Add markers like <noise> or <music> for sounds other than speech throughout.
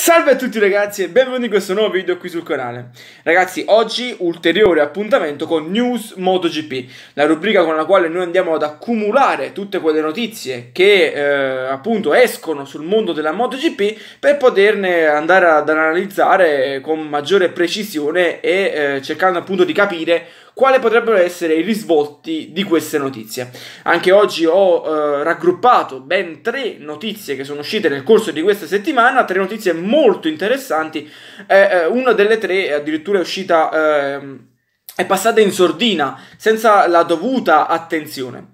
Salve a tutti ragazzi e benvenuti in questo nuovo video qui sul canale Ragazzi oggi ulteriore appuntamento con News MotoGP La rubrica con la quale noi andiamo ad accumulare tutte quelle notizie che eh, appunto escono sul mondo della MotoGP Per poterne andare ad analizzare con maggiore precisione e eh, cercando appunto di capire quali potrebbero essere i risvolti di queste notizie. Anche oggi ho eh, raggruppato ben tre notizie che sono uscite nel corso di questa settimana, tre notizie molto interessanti, eh, una delle tre addirittura è uscita... Ehm, è passata in sordina senza la dovuta attenzione.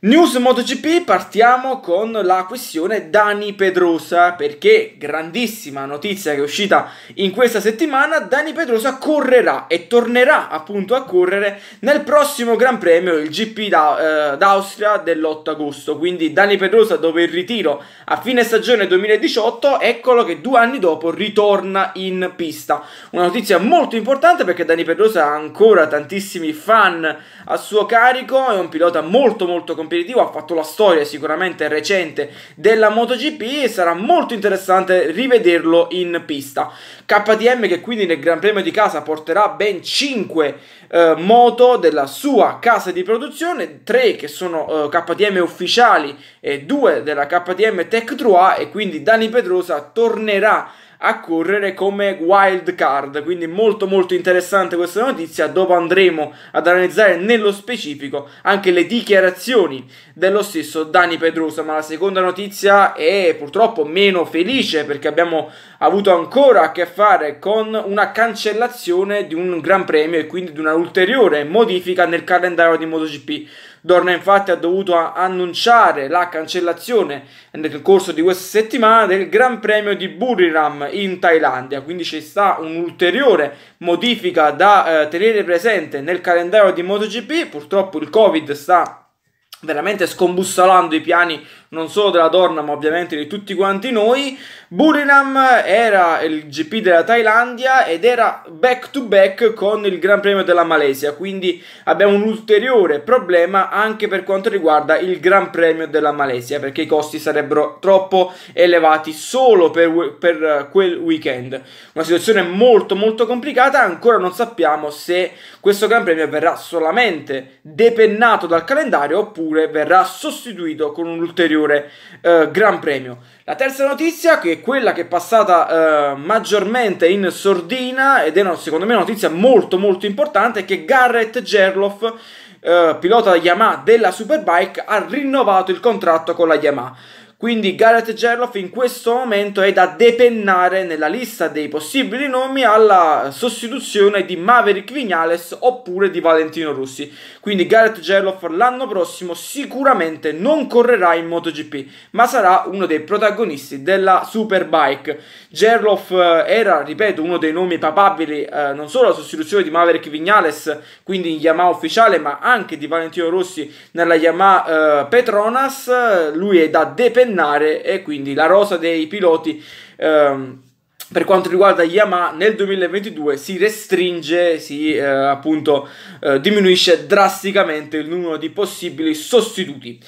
News MotoGP, partiamo con la questione Dani Pedrosa, perché grandissima notizia che è uscita in questa settimana, Dani Pedrosa correrà e tornerà appunto a correre nel prossimo Gran Premio, il GP da, eh, d'Austria dell'8 agosto, quindi Dani Pedrosa dopo il ritiro a fine stagione 2018, eccolo che due anni dopo ritorna in pista. Una notizia molto importante perché Dani Pedrosa ha ancora tantissimi fan a suo carico, è un pilota molto molto competente competitivo, ha fatto la storia sicuramente recente della MotoGP e sarà molto interessante rivederlo in pista. KTM che quindi nel Gran Premio di casa porterà ben 5 eh, moto della sua casa di produzione, 3 che sono eh, KTM ufficiali e 2 della KTM Tech Trua e quindi Dani Pedrosa tornerà a correre come wild card, quindi molto molto interessante questa notizia, dopo andremo ad analizzare nello specifico anche le dichiarazioni dello stesso Dani Pedrosa, ma la seconda notizia è purtroppo meno felice perché abbiamo avuto ancora a che fare con una cancellazione di un Gran Premio e quindi di una ulteriore modifica nel calendario di MotoGP Dorna infatti ha dovuto annunciare la cancellazione nel corso di questa settimana del Gran Premio di Buriram in Thailandia, quindi ci sta un'ulteriore modifica da eh, tenere presente nel calendario di MotoGP, purtroppo il Covid sta veramente scombussolando i piani non solo della Dorna ma ovviamente di tutti quanti noi. Burinam era il GP della Thailandia ed era back to back con il Gran Premio della Malesia, quindi abbiamo un ulteriore problema anche per quanto riguarda il Gran Premio della Malesia perché i costi sarebbero troppo elevati solo per, per quel weekend. Una situazione molto molto complicata, ancora non sappiamo se questo Gran Premio verrà solamente depennato dal calendario oppure verrà sostituito con un ulteriore ulteriore eh, Gran Premio. La terza notizia, che è quella che è passata eh, maggiormente in sordina, ed è una, secondo me una notizia molto molto importante, è che Garrett Gerloff eh, pilota Yamaha della Superbike, ha rinnovato il contratto con la Yamaha. Quindi Gareth Gerloff in questo momento è da depennare nella lista dei possibili nomi alla sostituzione di Maverick Vignales oppure di Valentino Rossi. Quindi Gareth Gerloff l'anno prossimo sicuramente non correrà in MotoGP, ma sarà uno dei protagonisti della Superbike. Gerloff eh, era, ripeto, uno dei nomi papabili eh, non solo alla sostituzione di Maverick Vignales, quindi in Yamaha ufficiale, ma anche di Valentino Rossi nella Yamaha eh, Petronas. Lui è da depennare decennare e quindi la rosa dei piloti ehm, per quanto riguarda Yamaha nel 2022 si restringe, si eh, appunto eh, diminuisce drasticamente il numero di possibili sostituti.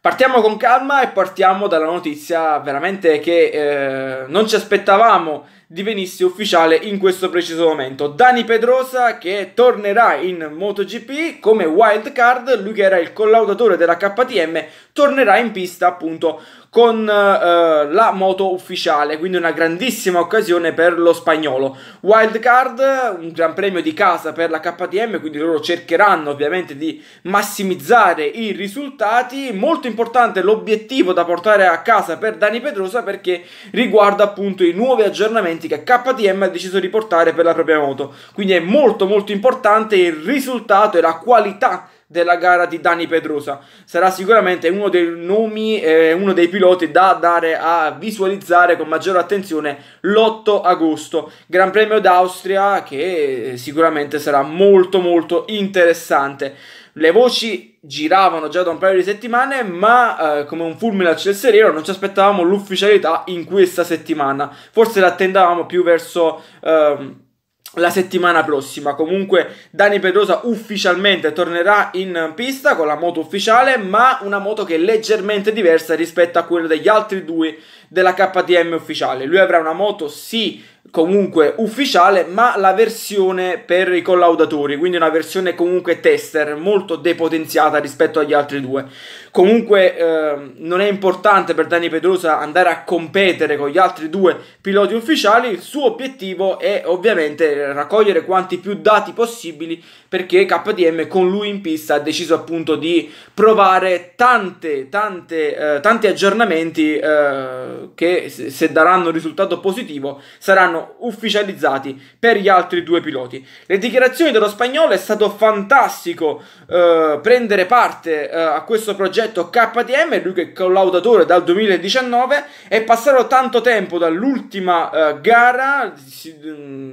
Partiamo con calma e partiamo dalla notizia veramente che eh, non ci aspettavamo divenisse ufficiale in questo preciso momento. Dani Pedrosa che tornerà in MotoGP come wildcard, lui che era il collaudatore della KTM, tornerà in pista appunto con eh, la moto ufficiale, quindi una grandissima occasione per lo spagnolo. Wildcard, un gran premio di casa per la KTM, quindi loro cercheranno ovviamente di massimizzare i risultati. Molto importante l'obiettivo da portare a casa per Dani Pedrosa perché riguarda appunto i nuovi aggiornamenti che KTM ha deciso di portare per la propria moto. Quindi è molto molto importante il risultato e la qualità della gara di Dani Pedrosa. Sarà sicuramente uno dei nomi, eh, uno dei piloti da dare a visualizzare con maggiore attenzione l'8 agosto. Gran Premio d'Austria che eh, sicuramente sarà molto molto interessante. Le voci giravano già da un paio di settimane, ma eh, come un fulmine al ciel sereno non ci aspettavamo l'ufficialità in questa settimana. Forse l'attendavamo più verso... Ehm, la settimana prossima. Comunque Dani Pedrosa ufficialmente tornerà in pista con la moto ufficiale, ma una moto che è leggermente diversa rispetto a quella degli altri due della KTM ufficiale. Lui avrà una moto sì comunque ufficiale, ma la versione per i collaudatori, quindi una versione comunque tester molto depotenziata rispetto agli altri due. Comunque eh, non è importante per Dani Pedrosa andare a competere con gli altri due piloti ufficiali, il suo obiettivo è ovviamente raccogliere quanti più dati possibili perché KTM con lui in pista ha deciso appunto di provare tante, tante, eh, tanti aggiornamenti eh, che se daranno risultato positivo saranno ufficializzati per gli altri due piloti. Le dichiarazioni dello spagnolo è stato fantastico eh, prendere parte eh, a questo progetto progetto KTM, lui che è collaudatore dal 2019, è passato tanto tempo dall'ultima eh, gara, si, mm,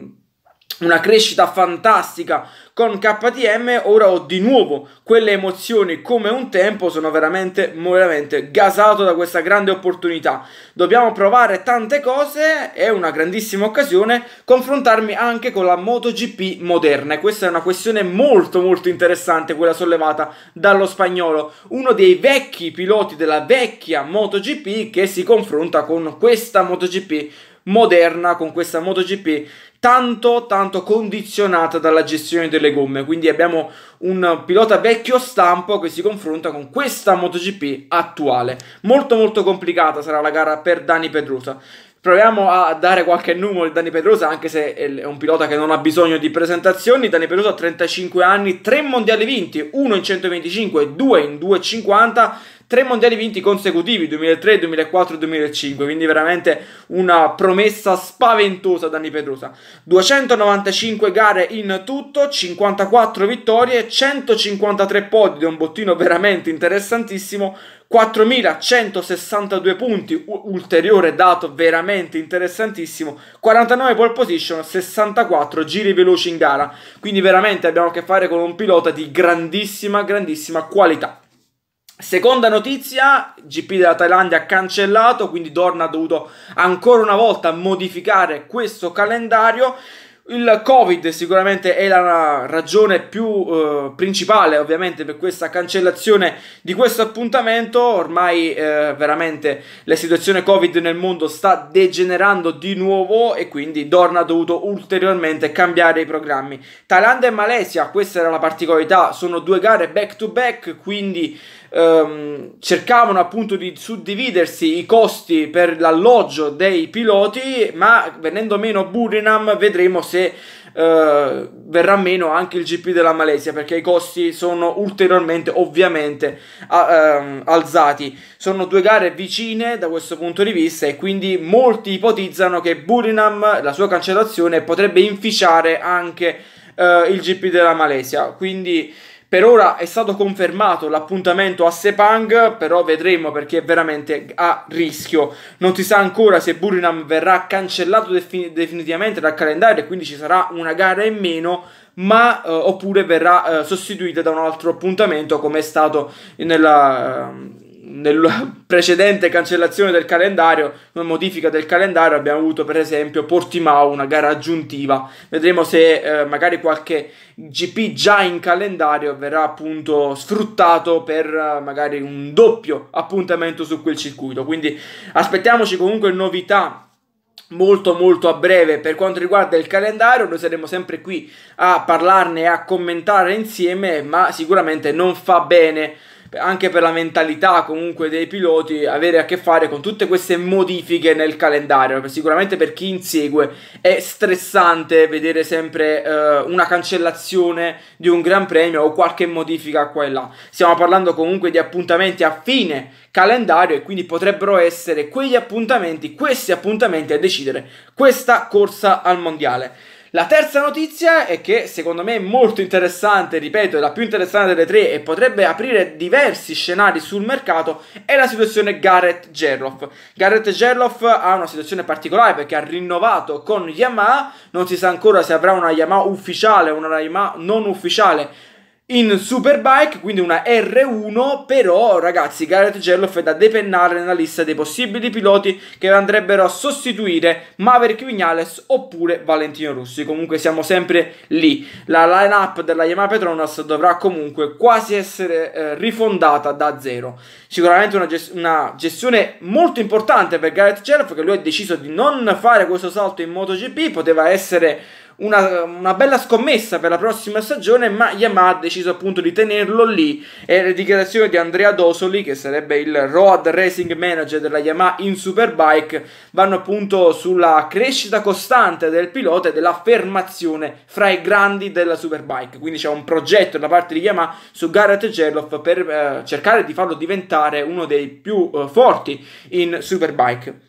una crescita fantastica con KTM, ora ho di nuovo quelle emozioni come un tempo, sono veramente, veramente gasato da questa grande opportunità. Dobbiamo provare tante cose, è una grandissima occasione confrontarmi anche con la MotoGP moderna e questa è una questione molto molto interessante quella sollevata dallo spagnolo, uno dei vecchi piloti della vecchia MotoGP che si confronta con questa MotoGP moderna, con questa MotoGP tanto tanto condizionata dalla gestione delle gomme quindi abbiamo un pilota vecchio stampo che si confronta con questa MotoGP attuale molto molto complicata sarà la gara per Dani Pedrosa Proviamo a dare qualche numero di Dani Pedrosa, anche se è un pilota che non ha bisogno di presentazioni. Dani Pedrosa ha 35 anni, 3 mondiali vinti, 1 in 125, 2 in 250 3 mondiali vinti consecutivi 2003, 2004 2005 quindi veramente una promessa spaventosa Dani Pedrosa 295 gare in tutto 54 vittorie 153 podi un bottino veramente interessantissimo 4162 punti, ulteriore dato veramente interessantissimo, 49 pole position, 64 giri veloci in gara, quindi veramente abbiamo a che fare con un pilota di grandissima, grandissima qualità. Seconda notizia, GP della Thailandia cancellato, quindi Dorna ha dovuto ancora una volta modificare questo calendario. Il Covid sicuramente è la ragione più eh, principale ovviamente per questa cancellazione di questo appuntamento, ormai eh, veramente la situazione Covid nel mondo sta degenerando di nuovo e quindi Dorna ha dovuto ulteriormente cambiare i programmi. Thailandia e Malesia, questa era la particolarità, sono due gare back to back, quindi ehm, cercavano appunto di suddividersi i costi per l'alloggio dei piloti, ma venendo meno Burinam vedremo se eh, verrà meno anche il GP della Malesia perché i costi sono ulteriormente ovviamente a, ehm, alzati. Sono due gare vicine da questo punto di vista e quindi molti ipotizzano che Burinam, la sua cancellazione, potrebbe inficiare anche eh, il GP della Malesia. Quindi per ora è stato confermato l'appuntamento a Sepang, però vedremo perché è veramente a rischio. Non si sa ancora se Burinam verrà cancellato defin definitivamente dal calendario e quindi ci sarà una gara in meno, ma eh, oppure verrà eh, sostituita da un altro appuntamento come è stato nella... Eh, nella <laughs> precedente cancellazione del calendario, una modifica del calendario, abbiamo avuto per esempio Portimao, una gara aggiuntiva. Vedremo se eh, magari qualche GP già in calendario verrà appunto sfruttato per eh, magari un doppio appuntamento su quel circuito. Quindi aspettiamoci comunque novità molto molto a breve per quanto riguarda il calendario noi saremo sempre qui a parlarne e a commentare insieme ma sicuramente non fa bene anche per la mentalità comunque dei piloti, avere a che fare con tutte queste modifiche nel calendario. Sicuramente per chi insegue è stressante vedere sempre eh, una cancellazione di un Gran Premio o qualche modifica qua e là. Stiamo parlando comunque di appuntamenti a fine calendario e quindi potrebbero essere quegli appuntamenti, questi appuntamenti a decidere questa corsa al mondiale. La terza notizia è che secondo me è molto interessante, ripeto, è la più interessante delle tre e potrebbe aprire diversi scenari sul mercato, è la situazione Gareth Gerloff. Gareth Gerloff ha una situazione particolare perché ha rinnovato con Yamaha, non si sa ancora se avrà una Yamaha ufficiale o una Yamaha non ufficiale in Superbike, quindi una R1, però ragazzi Gareth Gerloff è da depennare nella lista dei possibili piloti che andrebbero a sostituire Maverick Vignales oppure Valentino Rossi. comunque siamo sempre lì. La lineup della Yamaha Petronas dovrà comunque quasi essere eh, rifondata da zero. Sicuramente una, ges una, gestione molto importante per Gareth Gerloff che lui ha deciso di non fare questo salto in MotoGP, poteva essere una, una, bella scommessa per la prossima stagione, ma Yamaha ha deciso appunto di tenerlo lì e le dichiarazioni di Andrea Dosoli, che sarebbe il road racing manager della Yamaha in Superbike, vanno appunto sulla crescita costante del pilota e dell'affermazione fra i grandi della Superbike. Quindi c'è un progetto da parte di Yamaha su Gareth Gerloff per eh, cercare di farlo diventare uno dei più eh, forti in Superbike.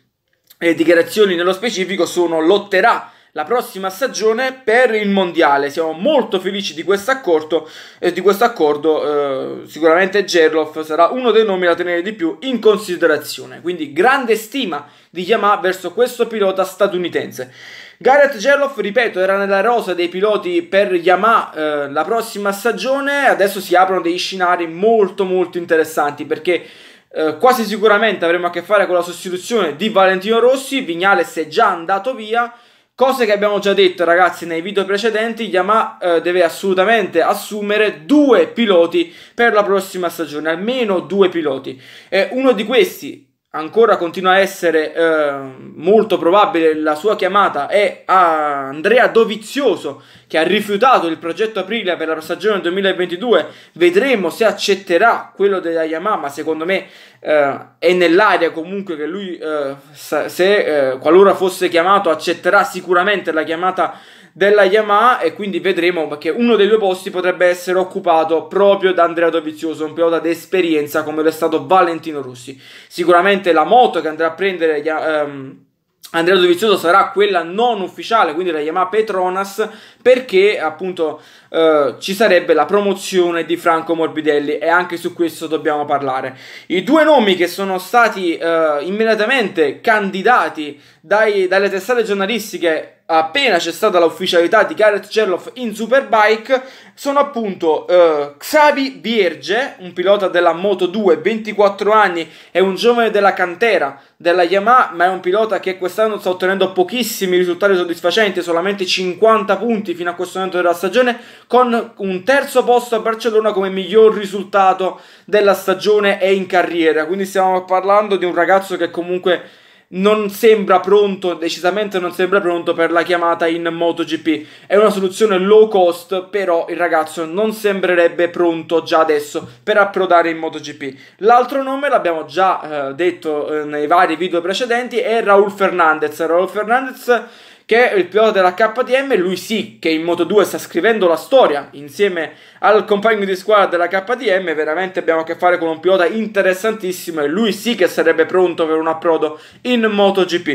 Le dichiarazioni nello specifico sono lotterà la prossima stagione per il mondiale. Siamo molto felici di questo accordo. Eh, di questo accordo eh, sicuramente Gerloff sarà uno dei nomi da tenere di più in considerazione. Quindi grande stima di Yamaha verso questo pilota statunitense. Gareth Gerloff, ripeto, era nella rosa dei piloti per Yamaha eh, la prossima stagione. Adesso si aprono dei scenari molto molto interessanti perché eh, quasi sicuramente avremo a che fare con la sostituzione di Valentino Rossi. Vignales è già andato via. Cose che abbiamo già detto ragazzi nei video precedenti, Yamaha eh, deve assolutamente assumere due piloti per la prossima stagione, almeno due piloti. Eh, uno di questi ancora continua a essere eh, molto probabile la sua chiamata è a Andrea Dovizioso che ha rifiutato il progetto Aprilia per la stagione 2022 vedremo se accetterà quello della Yamaha ma secondo me eh, è nell'aria comunque che lui eh, se eh, qualora fosse chiamato accetterà sicuramente la chiamata della Yamaha e quindi vedremo perché uno dei due posti potrebbe essere occupato proprio da Andrea Dovizioso, un pilota d'esperienza come lo è stato Valentino Rossi. Sicuramente la moto che andrà a prendere... Um, Andrea Dovizioso sarà quella non ufficiale, quindi la Yamaha Petronas, perché appunto eh, ci sarebbe la promozione di Franco Morbidelli e anche su questo dobbiamo parlare. I due nomi che sono stati eh, immediatamente candidati dai, dalle testate giornalistiche appena c'è stata l'ufficialità di Gareth Gerloff in Superbike sono appunto eh, Xavi Bierge, un pilota della Moto 2, 24 anni, è un giovane della cantera della Yamaha, ma è un pilota che quest'anno sta ottenendo pochissimi risultati soddisfacenti, solamente 50 punti fino a questo momento della stagione, con un terzo posto a Barcellona come miglior risultato della stagione e in carriera. Quindi stiamo parlando di un ragazzo che comunque non sembra pronto, decisamente non sembra pronto per la chiamata in MotoGP. È una soluzione low cost, però il ragazzo non sembrerebbe pronto già adesso per approdare in MotoGP. L'altro nome l'abbiamo già eh, detto eh, nei vari video precedenti è Raul Fernandez. Raul Fernandez che è il pilota della KTM, lui sì che in Moto 2 sta scrivendo la storia insieme al compagno di squadra della KTM, veramente abbiamo a che fare con un pilota interessantissimo e lui sì che sarebbe pronto per un approdo in MotoGP.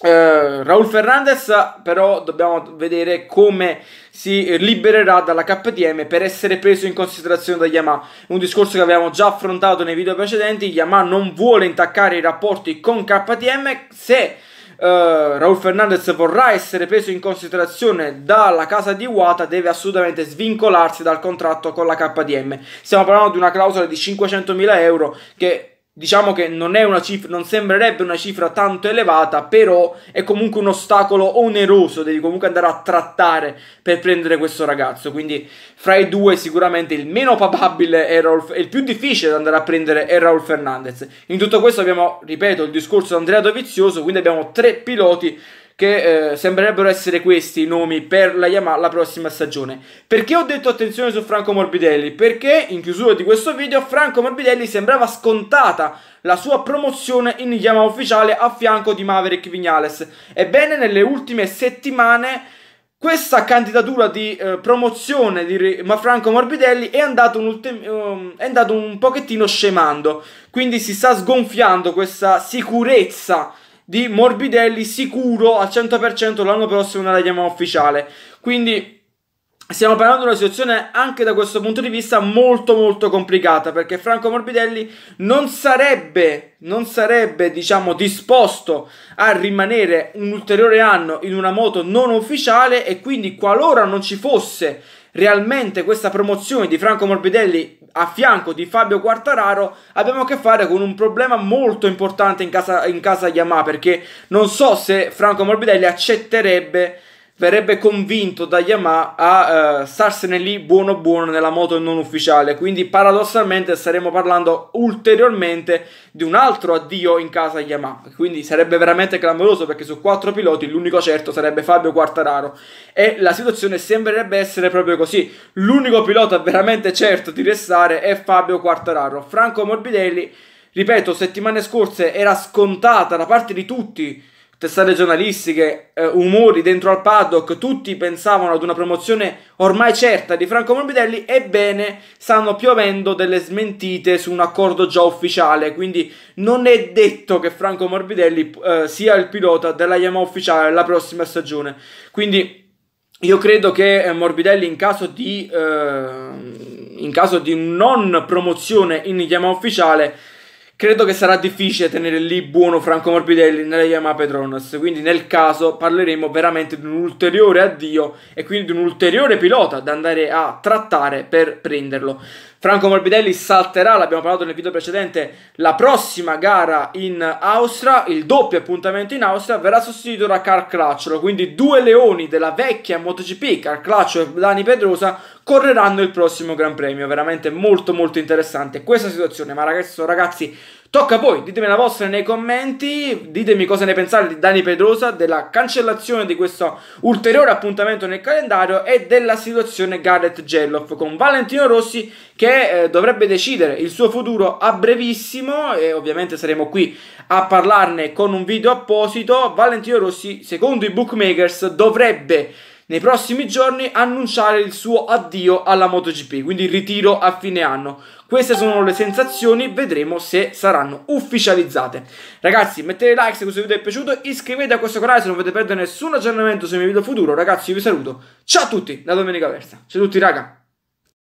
Uh, Raul Fernandez però dobbiamo vedere come si libererà dalla KTM per essere preso in considerazione da Yamaha un discorso che avevamo già affrontato nei video precedenti Yamaha non vuole intaccare i rapporti con KTM se eh, Raul Fernandez vorrà essere preso in considerazione dalla casa di Iwata deve assolutamente svincolarsi dal contratto con la KDM. Stiamo parlando di una clausola di 500.000 euro che diciamo che non, cifra, non sembrerebbe una cifra tanto elevata, però è comunque un ostacolo oneroso, devi comunque andare a trattare per prendere questo ragazzo, quindi fra i due sicuramente il meno probabile è Raul, il più difficile da andare a prendere è Raul Fernandez. In tutto questo abbiamo, ripeto, il discorso di Andrea Dovizioso, quindi abbiamo tre piloti che eh, sembrerebbero essere questi i nomi per la Yamaha la prossima stagione. Perché ho detto attenzione su Franco Morbidelli? Perché in chiusura di questo video Franco Morbidelli sembrava scontata la sua promozione in Yamaha ufficiale a fianco di Maverick Vignales. Ebbene, nelle ultime settimane questa candidatura di eh, promozione di Franco Morbidelli è andata un, um, un pochettino scemando, quindi si sta sgonfiando questa sicurezza di Morbidelli sicuro al 100% l'anno prossimo nella chiamata ufficiale. Quindi Stiamo parlando di una situazione anche da questo punto di vista molto molto complicata perché Franco Morbidelli non sarebbe, non sarebbe diciamo disposto a rimanere un ulteriore anno in una moto non ufficiale e quindi qualora non ci fosse realmente questa promozione di Franco Morbidelli a fianco di Fabio Quartararo abbiamo a che fare con un problema molto importante in casa, in casa Yamaha perché non so se Franco Morbidelli accetterebbe verrebbe convinto da Yamaha a eh, starsene lì buono buono nella moto non ufficiale. Quindi paradossalmente staremo parlando ulteriormente di un altro addio in casa Yamaha. Quindi sarebbe veramente clamoroso perché su quattro piloti l'unico certo sarebbe Fabio Quartararo. E la situazione sembrerebbe essere proprio così. L'unico pilota veramente certo di restare è Fabio Quartararo. Franco Morbidelli, ripeto, settimane scorse era scontata da parte di tutti testate giornalistiche, eh, umori dentro al paddock, tutti pensavano ad una promozione ormai certa di Franco Morbidelli, ebbene stanno piovendo delle smentite su un accordo già ufficiale, quindi non è detto che Franco Morbidelli eh, sia il pilota della Yamaha ufficiale la prossima stagione. Quindi io credo che eh, Morbidelli in caso di, eh, in caso di non promozione in Yamaha ufficiale Credo che sarà difficile tenere lì buono Franco Morbidelli nella Yamaha Petronas, quindi nel caso parleremo veramente di un ulteriore addio e quindi di un ulteriore pilota da andare a trattare per prenderlo. Franco Morbidelli salterà, l'abbiamo parlato nel video precedente, la prossima gara in Austria, il doppio appuntamento in Austria, verrà sostituito da Carl Cracciolo, quindi due leoni della vecchia MotoGP, Carl Cracciolo e Dani Pedrosa, correranno il prossimo Gran Premio. Veramente molto molto interessante questa situazione. Ma ragazzi, ragazzi tocca a voi. Ditemi la vostra nei commenti. Ditemi cosa ne pensate di Dani Pedrosa, della cancellazione di questo ulteriore appuntamento nel calendario e della situazione Gareth Gelloff con Valentino Rossi che eh, dovrebbe decidere il suo futuro a brevissimo e ovviamente saremo qui a parlarne con un video apposito. Valentino Rossi, secondo i bookmakers, dovrebbe nei prossimi giorni annunciare il suo addio alla MotoGP, quindi il ritiro a fine anno. Queste sono le sensazioni, vedremo se saranno ufficializzate. Ragazzi, mettete like se questo video è piaciuto, iscrivetevi a questo canale se non volete perdere nessun aggiornamento sui miei video futuro. Ragazzi, io vi saluto. Ciao a tutti, da Domenica Versa. Ciao a tutti, raga.